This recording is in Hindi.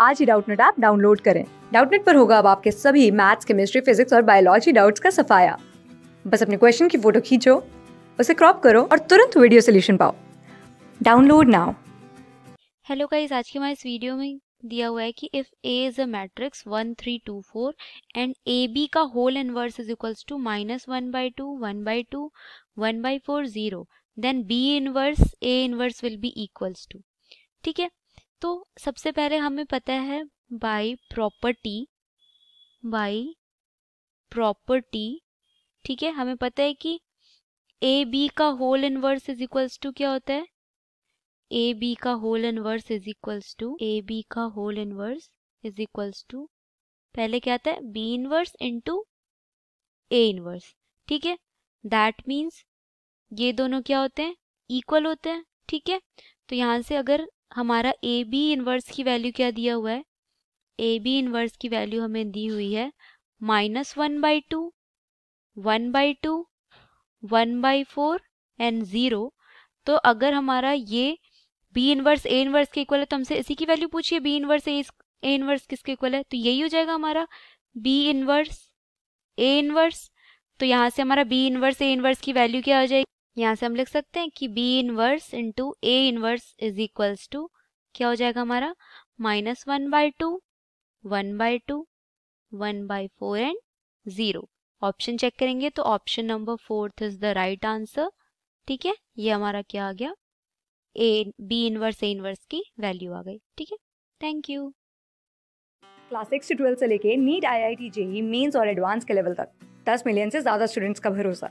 आज ही डाउटनेट ऐप डाउनलोड करें डाउटनेट पर होगा अब आपके सभी मैथ्स केमिस्ट्री फिजिक्स और बायोलॉजी डाउट्स का सफाया बस अपने क्वेश्चन की फोटो खींचो उसे क्रॉप करो और तुरंत वीडियो सोल्यूशन पाओ डाउनलोड नाउ हेलो गाइस आज के हमारे इस वीडियो में दिया हुआ है कि if A is a matrix one three two four and A B का whole inverse is equals to minus one by two one by two one by four zero then B inverse A inverse will be equals to ठीक है तो सबसे पहले हमें पता है बाई प्रॉपर्टी बाई प्रॉपर्टी ठीक है हमें पता है कि ए बी का whole inverse is equals to क्या होता है ए बी का whole inverse is equals to A B का whole inverse is equals to पहले क्या आता है B inverse into A inverse ठीक है दैट मीन्स ये दोनों क्या होते हैं इक्वल होते हैं ठीक है तो यहाँ से अगर हमारा ए बी इनवर्स की वैल्यू क्या दिया हुआ है ए बी इनवर्स की वैल्यू हमें दी हुई है minus one by two one by two one by four and zero तो अगर हमारा ये बी इनवर्स ए इनवर्स के इक्वल है तो हमसे इसी की वैल्यू पूछिए B inverse A inverse inverse किसके इक्वल है तो यही हो जाएगा हमारा बी इनवर्स ए इनवर्स तो यहाँ से हमारा बी इनवर्स ए इनवर्स की वैल्यू क्या हो जाएगी यहाँ से हम लिख सकते हैं कि b inverse into A inverse is equals to क्या हो जाएगा हमारा minus one by two one by two one by four and zero option check करेंगे तो option number fourth is the right answer ठीक है ये हमारा क्या आ गया A B inverse A inverse की वैल्यू आ गई ठीक है थैंक यू क्लास सिक्स से ट्वेल्थ से लेके NEET I I T JEE mains और एडवांस के लेवल तक दस मिलियन से ज़्यादा स्टूडेंट्स का भरोसा